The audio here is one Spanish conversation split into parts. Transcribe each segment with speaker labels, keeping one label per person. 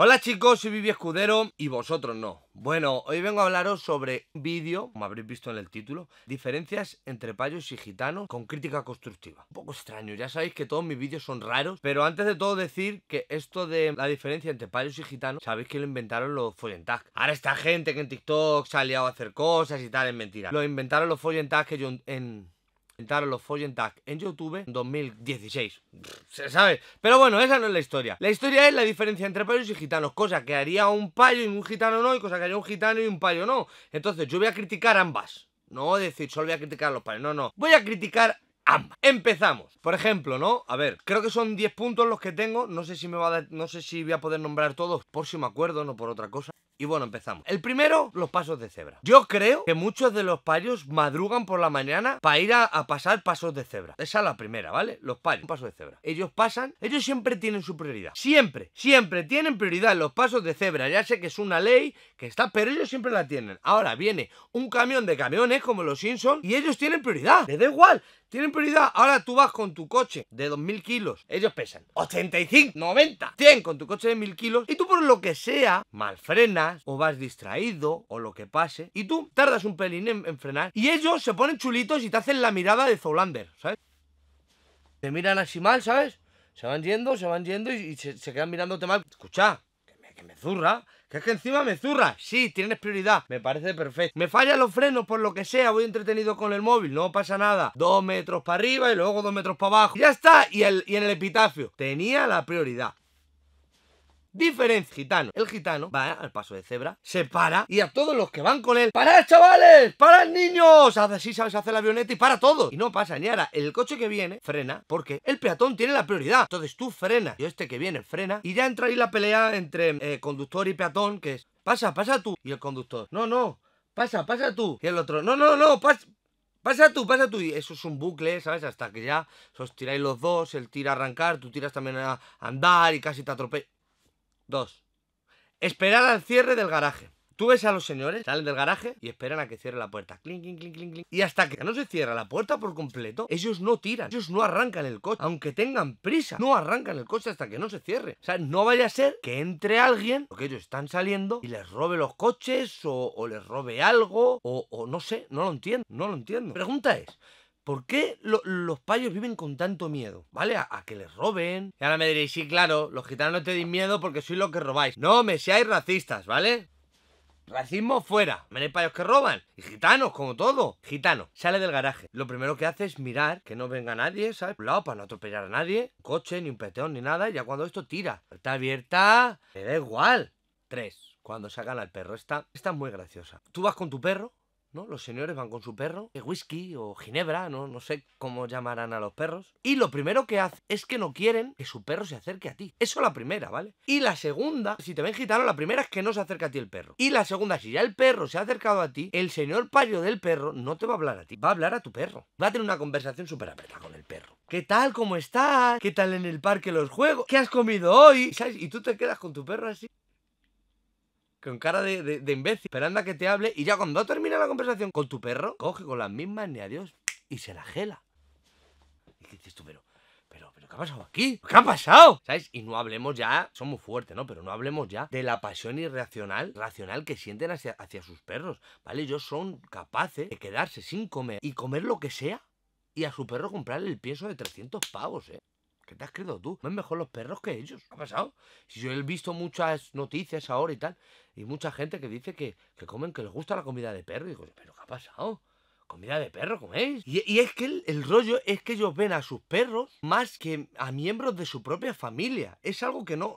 Speaker 1: Hola chicos, soy Vivi Escudero y vosotros no. Bueno, hoy vengo a hablaros sobre vídeo, como habréis visto en el título, diferencias entre payos y gitanos con crítica constructiva. Un poco extraño, ya sabéis que todos mis vídeos son raros, pero antes de todo decir que esto de la diferencia entre payos y gitanos, sabéis que lo inventaron los Follentag. Ahora esta gente que en TikTok se ha liado a hacer cosas y tal, es mentira. Lo inventaron los Follentag que yo en los Foyen Tag en YouTube en 2016. Se sabe. Pero bueno, esa no es la historia. La historia es la diferencia entre payos y gitanos. Cosa que haría un payo y un gitano no, y cosa que haría un gitano y un payo no. Entonces yo voy a criticar ambas. No a decir, solo voy a criticar a los payos. No, no. Voy a criticar Ambas. Empezamos. Por ejemplo, ¿no? A ver, creo que son 10 puntos los que tengo. No sé si me va a dar, no sé si voy a poder nombrar todos, por si me acuerdo, no por otra cosa. Y bueno, empezamos. El primero, los pasos de cebra. Yo creo que muchos de los parios madrugan por la mañana para ir a, pasar pasos de cebra. Esa es la primera, ¿vale? Los parios, un paso de cebra. Ellos pasan, ellos siempre tienen su prioridad. Siempre, siempre tienen prioridad los pasos de cebra. Ya sé que es una ley que está, pero ellos siempre la tienen. Ahora viene un camión de camiones como los Simpson y ellos tienen prioridad. Les da igual tienen prioridad. Ahora tú vas con tu coche de 2.000 kilos, ellos pesan 85, 90, 100 con tu coche de 1.000 kilos y tú por lo que sea, mal frenas o vas distraído o lo que pase y tú tardas un pelín en, frenar y ellos se ponen chulitos y te hacen la mirada de Zoolander, ¿sabes? Te miran así mal, ¿sabes? Se van yendo, se van yendo y, se, quedan mirándote mal. Escucha, que me, que me zurra. Que es que encima me zurra. Sí, tienes prioridad. Me parece perfecto. Me fallan los frenos por lo que sea. Voy entretenido con el móvil. No pasa nada. Dos metros para arriba y luego dos metros para abajo. Ya está. Y, el, y en el epitafio. Tenía la prioridad. Diferencia gitano. El gitano va al paso de cebra, se para y a todos los que van con él, para chavales! para niños! así, ¿sabes? hacer la avioneta y para todo Y no pasa ni ahora. El coche que viene frena porque el peatón tiene la prioridad. Entonces tú frena y este que viene frena y ya entra ahí la pelea entre eh, conductor y peatón que es, pasa, pasa tú. Y el conductor, no, no, pasa, pasa tú. Y el otro, no, no, no, pasa. Pasa tú, pasa tú. Y eso es un bucle, ¿sabes? Hasta que ya os tiráis los dos, El tira a arrancar, tú tiras también a andar y casi te atropella. Dos, esperar al cierre del garaje. Tú ves a los señores, salen del garaje y esperan a que cierre la puerta. Clink, clink, clink, clink, Y hasta que no se cierra la puerta por completo, ellos no tiran, ellos no arrancan el coche. Aunque tengan prisa, no arrancan el coche hasta que no se cierre. O sea, no vaya a ser que entre alguien, porque ellos están saliendo, y les robe los coches o, les robe algo, o, no sé, no lo entiendo, no lo entiendo. Pregunta es, ¿Por qué los payos viven con tanto miedo? ¿Vale? A, que les roben. Y ahora me diréis, sí, claro, los gitanos te den miedo porque sois los que robáis. No, me seáis racistas, ¿vale? Racismo fuera. Menos payos que roban. Y gitanos, como todo. Gitano. Sale del garaje. Lo primero que hace es mirar que no venga nadie, ¿sabes? Por un lado, para no atropellar a nadie. coche, ni un peteón, ni nada. Y ya cuando esto tira. Está abierta. te da igual. Tres. Cuando sacan al perro. está esta muy graciosa. Tú vas con tu perro ¿no? Los señores van con su perro, de eh, whisky o ginebra, ¿no? no sé cómo llamarán a los perros. Y lo primero que hace es que no quieren que su perro se acerque a ti. Eso la primera, ¿vale? Y la segunda, si te ven gitano, la primera es que no se acerca a ti el perro. Y la segunda, si ya el perro se ha acercado a ti, el señor payo del perro no te va a hablar a ti, va a hablar a tu perro. Va a tener una conversación súper apretada con el perro. ¿Qué tal? ¿Cómo estás? ¿Qué tal en el parque los juegos? ¿Qué has comido hoy? ¿Sabes? Y tú te quedas con tu perro así. En cara de, de, imbécil, esperando a que te hable y ya cuando termina la conversación con tu perro, coge con las mismas ni adiós y se la gela. Y dices tú, pero, pero, ¿qué ha pasado aquí? ¿Qué ha pasado? ¿Sabes? Y no hablemos ya, son muy fuertes, ¿no? Pero no hablemos ya de la pasión irracional, racional que sienten hacia, hacia sus perros, ¿vale? Ellos son capaces de quedarse sin comer y comer lo que sea y a su perro comprarle el pienso de 300 pavos, ¿eh? ¿Qué te has creído tú? ven mejor los perros que ellos. ¿Qué ha pasado? Si yo he visto muchas noticias ahora y tal, y mucha gente que dice que, comen, que les gusta la comida de perro. Y digo, ¿pero qué ha pasado? comida de perro coméis. Y, es que el, rollo es que ellos ven a sus perros más que a miembros de su propia familia. Es algo que no,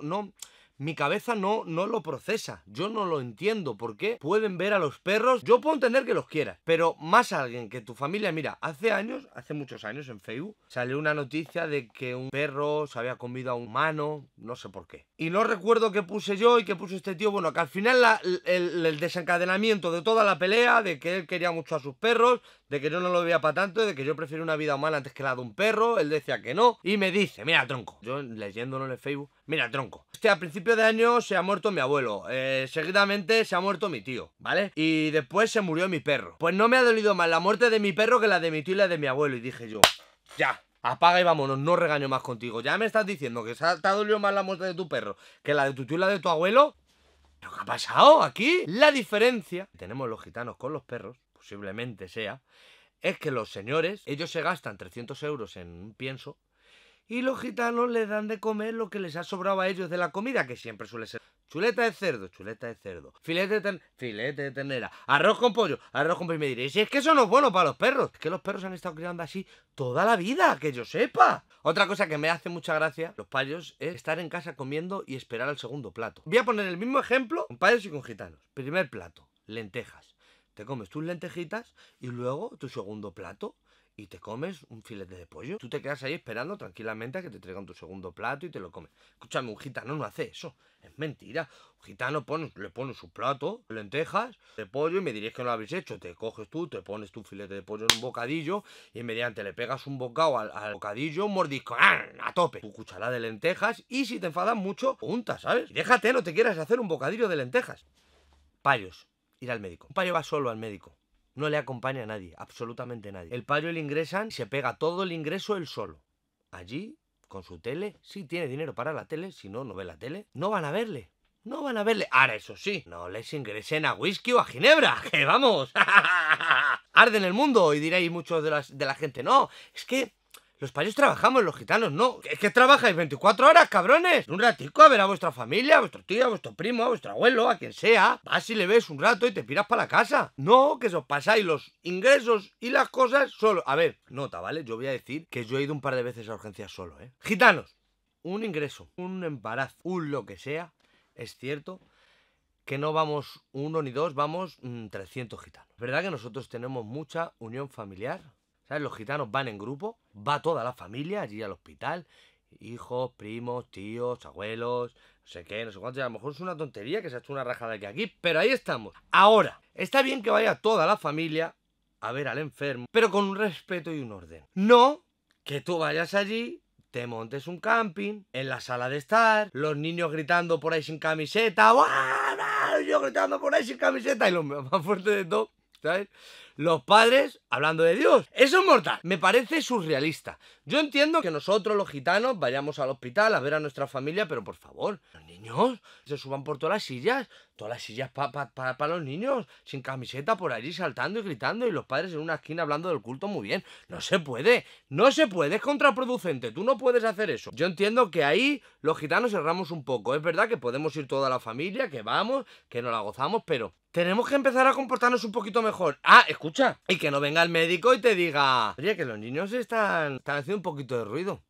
Speaker 1: mi cabeza no, no lo procesa. Yo no lo entiendo. ¿Por qué? Pueden ver a los perros. Yo puedo entender que los quieras. Pero más alguien que tu familia. Mira, hace años, hace muchos años en Facebook, salió una noticia de que un perro se había comido a un humano. No sé por qué. Y no recuerdo qué puse yo y qué puso este tío. Bueno, que al final el, desencadenamiento de toda la pelea, de que él quería mucho a sus perros, de que yo no lo veía para tanto, de que yo prefiero una vida humana antes que la de un perro. Él decía que no. Y me dice, mira, tronco. Yo leyéndolo en el Facebook. Mira, tronco. Este, a principio de año se ha muerto mi abuelo. Eh, seguidamente se ha muerto mi tío, ¿vale? Y después se murió mi perro. Pues no me ha dolido más la muerte de mi perro que la de mi tío y la de mi abuelo. Y dije yo, ya, apaga y vámonos, no regaño más contigo. Ya me estás diciendo que te ha dolido más la muerte de tu perro que la de tu tío y la de tu abuelo. ¿Pero qué ha pasado aquí? La diferencia tenemos los gitanos con los perros, posiblemente sea, es que los señores, ellos se gastan 300 euros en un pienso y los gitanos les dan de comer lo que les ha sobrado a ellos de la comida, que siempre suele ser chuleta de cerdo, chuleta de cerdo, filete de, filete de ternera, arroz con pollo, arroz con pollo. Y me si es que eso no es bueno para los perros, es que los perros han estado criando así toda la vida, que yo sepa. Otra cosa que me hace mucha gracia, los payos, es estar en casa comiendo y esperar al segundo plato. Voy a poner el mismo ejemplo con payos y con gitanos. Primer plato, lentejas. Te comes tus lentejitas y luego tu segundo plato, y te comes un filete de pollo. Tú te quedas ahí esperando tranquilamente a que te traigan tu segundo plato y te lo comes. Escúchame, un gitano no hace eso. Es mentira. Un gitano le pone su plato, lentejas, de pollo y me diréis que no lo habéis hecho. Te coges tú, te pones tu filete de pollo en un bocadillo y mediante le pegas un bocado al, bocadillo, mordisco, ¡ah! a tope. Tu cucharada de lentejas y si te enfadas mucho, punta, ¿sabes? Y déjate, no te quieras hacer un bocadillo de lentejas. Payos, ir al médico. Un payo va solo al médico no le acompaña a nadie, absolutamente nadie. El padre le ingresan, se pega todo el ingreso él solo. Allí, con su tele, sí tiene dinero para la tele, si no, no ve la tele. No van a verle. No van a verle. Ahora, eso sí, no les ingresen a whisky o a ginebra, que vamos. Arden el mundo y diréis muchos de, las, de la gente, no, es que los payos trabajamos, los gitanos no. Es que trabajáis 24 horas, cabrones. Un ratico a ver a vuestra familia, a vuestro tío, a vuestro primo, a vuestro abuelo, a quien sea. Vas y le ves un rato y te piras para la casa. No, que os pasáis los ingresos y las cosas solo. A ver, nota, ¿vale? Yo voy a decir que yo he ido un par de veces a urgencias solo, ¿eh? Gitanos, un ingreso, un embarazo, un lo que sea, es cierto que no vamos uno ni dos, vamos 300 mm, gitanos. verdad que nosotros tenemos mucha unión familiar. ¿Sabes? Los gitanos van en grupo. Va toda la familia allí al hospital. Hijos, primos, tíos, abuelos, no sé qué, no sé cuánto. a lo mejor es una tontería que se ha hecho una rajada aquí, pero ahí estamos. Ahora, está bien que vaya toda la familia a ver al enfermo, pero con un respeto y un orden. No que tú vayas allí te montes un camping, en la sala de estar, los niños gritando por ahí sin camiseta, ¡buah, yo gritando por ahí sin camiseta, y lo más fuerte de todo los padres hablando de Dios. Eso es mortal. Me parece surrealista. Yo entiendo que nosotros los gitanos vayamos al hospital a ver a nuestra familia, pero por favor, los niños se suban por todas las sillas, todas las sillas para los niños, sin camiseta por allí saltando y gritando y los padres en una esquina hablando del culto muy bien. No se puede, no se puede, es contraproducente, tú no puedes hacer eso. Yo entiendo que ahí los gitanos erramos un poco. Es verdad que podemos ir toda la familia, que vamos, que nos la gozamos, pero tenemos que empezar a comportarnos un poquito mejor. Ah, escucha. Y que no venga el médico y te diga, oye, que los niños están, están haciendo un poquito de ruido.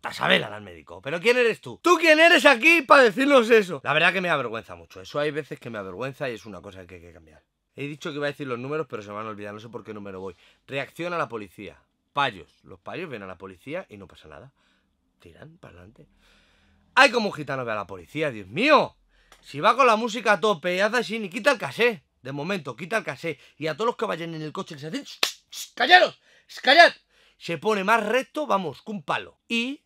Speaker 1: Tasabela al médico. Pero ¿quién eres tú? ¿Tú quién eres aquí para decirnos eso? La verdad que me avergüenza mucho. Eso hay veces que me avergüenza y es una cosa que hay que cambiar. He dicho que iba a decir los números, pero se me van a olvidar. No sé por qué número voy. Reacción a la policía. Payos. Los payos ven a la policía y no pasa nada. Tiran para adelante. ¡Ay, como un gitano ve a la policía! ¡Dios mío! Si va con la música a tope y hace así, ni quita el casé. De momento, quita el casé. Y a todos los que vayan en el coche se hacen... ¡Callaros! ¡Callad! Se pone más recto, vamos, que un palo. Y,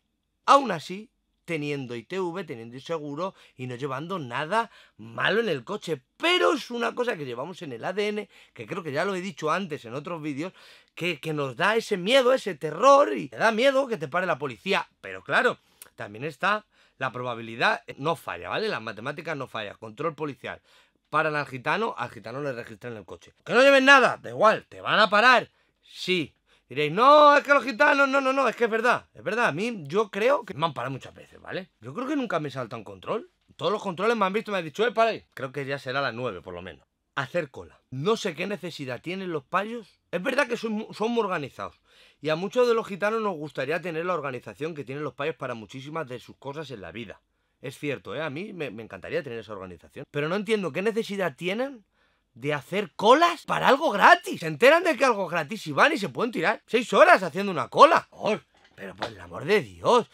Speaker 1: aún así, teniendo ITV, teniendo seguro y no llevando nada malo en el coche. Pero es una cosa que llevamos en el ADN, que creo que ya lo he dicho antes en otros vídeos, que, que nos da ese miedo, ese terror y te da miedo que te pare la policía. Pero claro, también está la probabilidad eh, no falla, ¿vale? Las matemáticas no fallan. Control policial. Paran al gitano, al gitano le registran el coche. Que no lleven nada, da igual, te van a parar. Sí. Diréis, no, es que los gitanos, no, no, no, es que es verdad, es verdad. A mí, yo creo que me han parado muchas veces, ¿vale? Yo creo que nunca me saltan un control. Todos los controles me han visto me han dicho, eh, para Creo que ya será las 9 por lo menos hacer cola. No sé qué necesidad tienen los payos. Es verdad que son, muy organizados y a muchos de los gitanos nos gustaría tener la organización que tienen los payos para muchísimas de sus cosas en la vida. Es cierto, ¿eh? a mí me, encantaría tener esa organización. Pero no entiendo qué necesidad tienen de hacer colas para algo gratis. Se enteran de que algo gratis y van y se pueden tirar seis horas haciendo una cola. Oh, pero por el amor de Dios.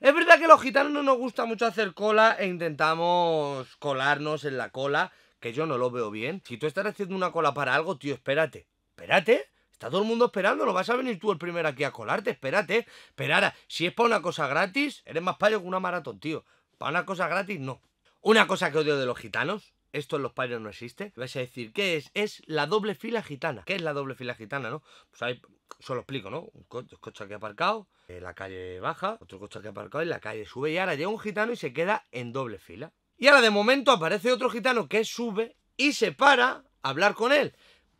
Speaker 1: Es verdad que los gitanos no nos gusta mucho hacer cola e intentamos colarnos en la cola que yo no lo veo bien. Si tú estás haciendo una cola para algo, tío, espérate. Espérate. Está todo el mundo esperando, no vas a venir tú el primero aquí a colarte, espérate. Pero ahora, si es para una cosa gratis, eres más payo que una maratón, tío. Para una cosa gratis, no. Una cosa que odio de los gitanos, esto en los payos no existe. vas a decir, ¿qué es? Es la doble fila gitana. ¿Qué es la doble fila gitana, no? Pues solo explico, ¿no? Un coche aquí aparcado, en eh, la calle baja, otro coche aquí aparcado y la calle sube y ahora llega un gitano y se queda en doble fila. Y ahora de momento aparece otro gitano que sube y se para a hablar con él.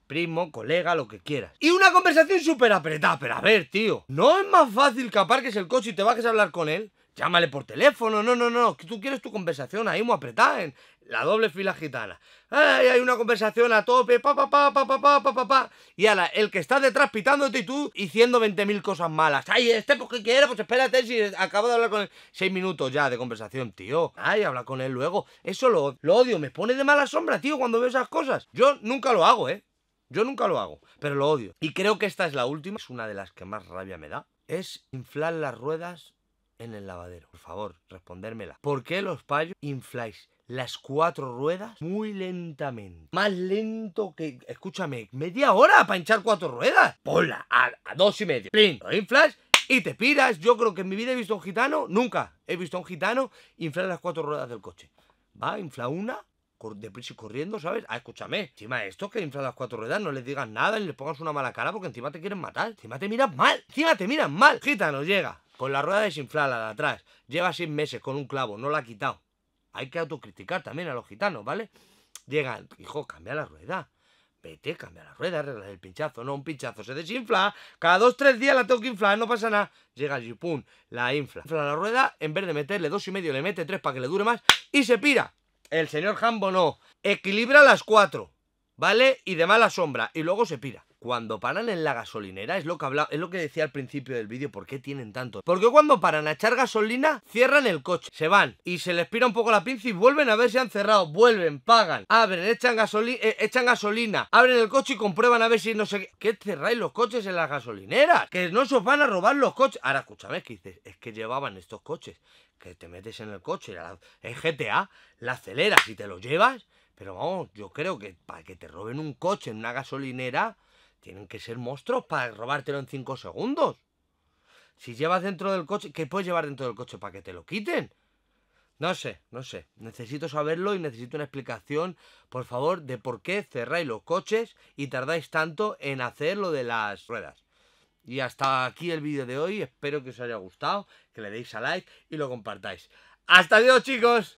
Speaker 1: Primo, colega, lo que quieras. Y una conversación súper apretada. Pero a ver, tío, ¿no es más fácil que aparques el coche y te bajes a hablar con él? Llámale por teléfono, no, no, no. Tú quieres tu conversación ahí muy apretada la doble fila gitana. ¡Ay, hay una conversación a tope! ¡Pa, pa, pa, pa, pa, pa, pa, pa, Y ala, el que está detrás pitándote y tú diciendo 20.000 cosas malas. ¡Ay, este pues, ¿qué quiere! Pues espérate, si acabo de hablar con él. Seis minutos ya de conversación, tío. ¡Ay, habla con él luego! Eso lo, lo odio, me pone de mala sombra, tío, cuando veo esas cosas. Yo nunca lo hago, ¿eh? Yo nunca lo hago, pero lo odio. Y creo que esta es la última, es una de las que más rabia me da. Es inflar las ruedas en el lavadero. Por favor, respondérmela. ¿Por qué los payos infláis las cuatro ruedas muy lentamente. Más lento que, escúchame, media hora para hinchar cuatro ruedas. Ponla a, dos y medio lo inflas y te piras. Yo creo que en mi vida he visto a un gitano, nunca he visto a un gitano inflar las cuatro ruedas del coche. Va, infla una, deprisa y corriendo, ¿sabes? Ah, escúchame, encima de esto que infla las cuatro ruedas, no les digas nada ni les pongas una mala cara porque encima te quieren matar, encima te miran mal, encima te miran mal. Gitano llega, con la rueda desinflada de atrás, lleva seis meses con un clavo, no la ha quitado. Hay que autocriticar también a los gitanos, ¿vale? Llega, hijo, cambia la rueda. Vete, cambia la rueda, arregla el pinchazo. No, un pinchazo se desinfla. Cada dos, tres días la tengo que inflar, no pasa nada. Llega el pum, la infla. Infla la rueda, en vez de meterle dos y medio, le mete tres para que le dure más y se pira. El señor Jambo no. Equilibra las cuatro, ¿vale? Y de mala sombra. Y luego se pira cuando paran en la gasolinera, es lo que, habla, es lo que decía al principio del vídeo, ¿por qué tienen tanto? Porque cuando paran a echar gasolina, cierran el coche, se van y se les pira un poco la pinza y vuelven a ver si han cerrado, vuelven, pagan, abren, echan, gasolina, eh, echan gasolina, abren el coche y comprueban a ver si no sé qué. ¿Qué cerráis los coches en las gasolineras? Que no se os van a robar los coches. Ahora escúchame, que dices, es que llevaban estos coches, que te metes en el coche, la, es GTA, la aceleras y te lo llevas. Pero vamos, yo creo que para que te roben un coche en una gasolinera, tienen que ser monstruos para robártelo en 5 segundos. Si llevas dentro del coche, ¿qué puedes llevar dentro del coche para que te lo quiten? No sé, no sé. Necesito saberlo y necesito una explicación, por favor, de por qué cerráis los coches y tardáis tanto en hacer lo de las ruedas. Y hasta aquí el vídeo de hoy. Espero que os haya gustado, que le deis a like y lo compartáis. ¡Hasta luego, chicos!